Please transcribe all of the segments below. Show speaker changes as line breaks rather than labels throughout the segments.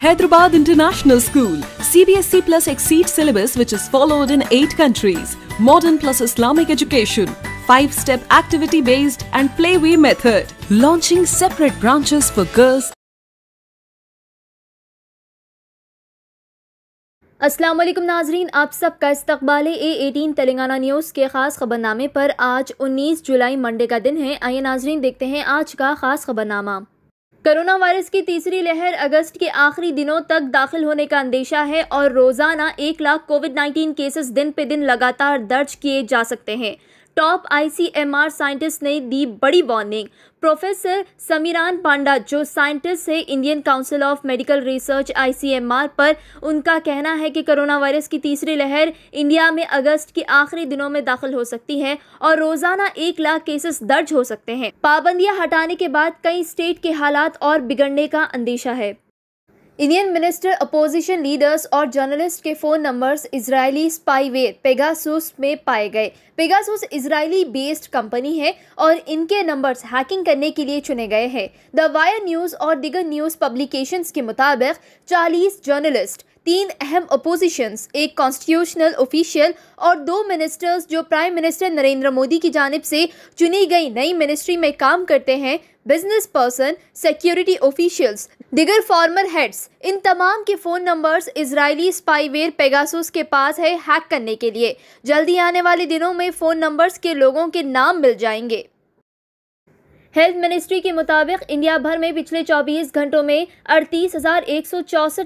Hyderabad International School, CBSE plus exceed syllabus which is followed in 8 countries, modern plus Islamic education, 5-step activity-based and playway method, launching separate branches for girls अस्सलाम वालेकुम नाजरीन आप सबका इस्तबाल ए eighteen Telangana news के ख़ास खबरनामे पर आज 19 जुलाई मंडे का दिन है आइए नाजरीन देखते हैं आज का ख़ास खबरनामा कोरोना वायरस की तीसरी लहर अगस्त के आखिरी दिनों तक दाखिल होने का अंदेशा है और रोज़ाना एक लाख कोविड 19 केसेस दिन पे दिन लगातार दर्ज किए जा सकते हैं टॉप आईसीएमआर साइंटिस्ट ने दी बड़ी वार्निंग प्रोफेसर समीरान पांडा जो साइंटिस्ट है Indian council of medical research ICMR पर उनका कहना है कि कोरोना वायरस की तीसरी लहर इंडिया में अगस्त के आखिरी दिनों में दाखिल हो सकती है और रोजाना एक लाख केसेस दर्ज हो सकते हैं पाबंदियां हटाने के बाद कई स्टेट के हालात और बिगड़ने का अंदेशा है इंडियन मिनिस्टर अपोजिशन लीडर्स और जर्नलिस्ट के phone numbers Israeli spyware Pegasus में पाए गए पेगासूस इजरायली बेस्ड कंपनी है और इनके नंबर्स हैकिंग करने के लिए चुने गए हैं द वायर न्यूज़ और दिगर न्यूज़ पब्लिकेशंस के मुताबिक 40 जर्नलिस्ट तीन अहम अपोजिशंस एक कॉन्स्टिट्यूशनल ऑफिशियल और दो मिनिस्टर्स जो प्राइम मिनिस्टर नरेंद्र मोदी की जानब से चुनी गई नई मिनिस्ट्री में काम करते हैं बिजनेस पर्सन सिक्योरिटी ऑफिशियल्स दिगर फॉर्मर हेड्स इन तमाम के phone numbers Israeli spyware Pegasus के पास है हैक करने के लिए जल्दी आने वाले दिनों में फ़ोन नंबर्स के लोगों के नाम मिल जाएंगे हेल्थ मिनिस्ट्री के मुताबिक इंडिया भर में पिछले 24 घंटों में अड़तीस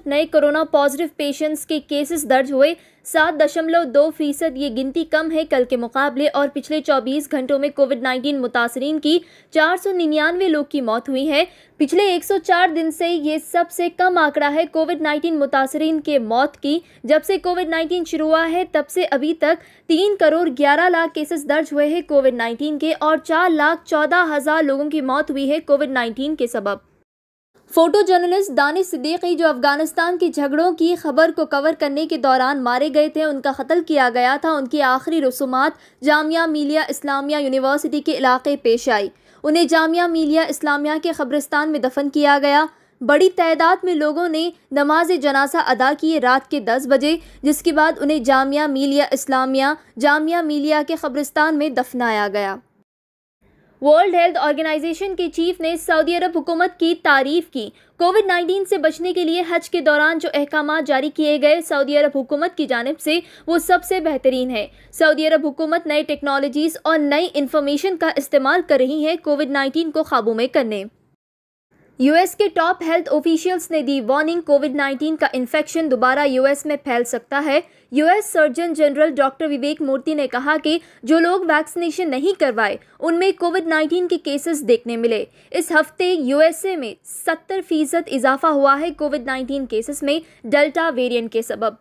नए कोरोना पॉजिटिव पेशेंट्स के केसेस दर्ज हुए सात दशमलव दो फीसद ये गिनती कम है कल के मुकाबले और पिछले चौबीस घंटों में कोविड नाइन्टीन मुतासरीन की चार सौ निन्यानवे लोग की मौत हुई है पिछले 104 दिन से ये सबसे कम आंकड़ा है कोविड 19 मुतासरीन के मौत की जब से कोविड 19 शुरू हुआ है तब से अभी तक तीन करोड़ ग्यारह लाख केसेस दर्ज हुए हैं कोविड 19 के और चार लाख चौदह हजार लोगों की मौत हुई है कोविड 19 के सबब फोटो जर्नलिस्ट दानिश सिद्दीकी जो अफगानिस्तान की झगड़ों की खबर को कवर करने के दौरान मारे गए थे उनका कत्ल किया गया था उनकी आखिरी रसूमात जामिया मिलिया इस्लामिया यूनिवर्सिटी के इलाके पेश आई उन्हें जामिया मिलिया इस्लामिया के कब्रिस्तान में दफन किया गया बड़ी तादाद में लोगों ने नमाज जनाजा अदा किए रात के दस बजे जिसके बाद उन्हें जामिया मिलिया इस्लामिया जामिया मिलिया के कब्रिस्तान में दफनाया गया वर्ल्ड हेल्थ ऑर्गेनाइजेशन के चीफ ने सऊदी अरब हुकूमत की तारीफ की कोविड 19 से बचने के लिए हज के दौरान जो अहकाम जारी किए गए सऊदी अरब हुकूमत की जानब से वो सबसे बेहतरीन है सऊदी अरब हुकूमत नई टेक्नोलॉजीज़ और नई इन्फॉर्मेशन का इस्तेमाल कर रही है कोविड 19 को काबू में करने यूएस के टॉप हेल्थ ऑफिशियल्स ने दी वार्निंग कोविड 19 का इन्फेक्शन दोबारा यूएस में फैल सकता है US surgeon general doctor Vivek Murthy ने कहा कि जो लोग वैक्सीनेशन नहीं करवाए उनमें कोविड 19 के केसेस देखने मिले इस हफ्ते यूएसए में 70 फीसद इजाफा हुआ है कोविड 19 केसेस में डेल्टा वेरिएंट के सबब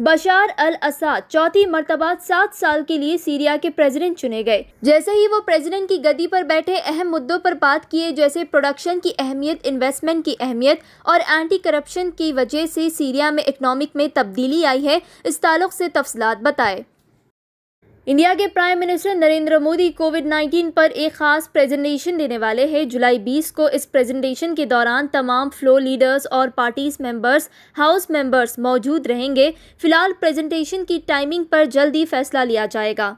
बशार अल असाद चौथी मरतबा सात साल के लिए सीरिया के प्रेसिडेंट चुने गए जैसे ही वो प्रेसिडेंट की गद्दी पर बैठे अहम मुद्दों पर बात किए जैसे प्रोडक्शन की अहमियत इन्वेस्टमेंट की अहमियत और एंटी करप्शन की वजह से सीरिया में इकनॉमिक में तब्दीली आई है इस ताल्लुक से तफसलात बताए इंडिया के prime minister Narendra Modi covid 19 पर एक खास प्रेजेंटेशन देने वाले हैं जुलाई 20 को इस प्रेजेंटेशन के दौरान तमाम फ्लो लीडर्स और पार्टीज मेंबर्स हाउस मेंबर्स मौजूद रहेंगे फिलहाल प्रेजेंटेशन की टाइमिंग पर जल्दी फैसला लिया जाएगा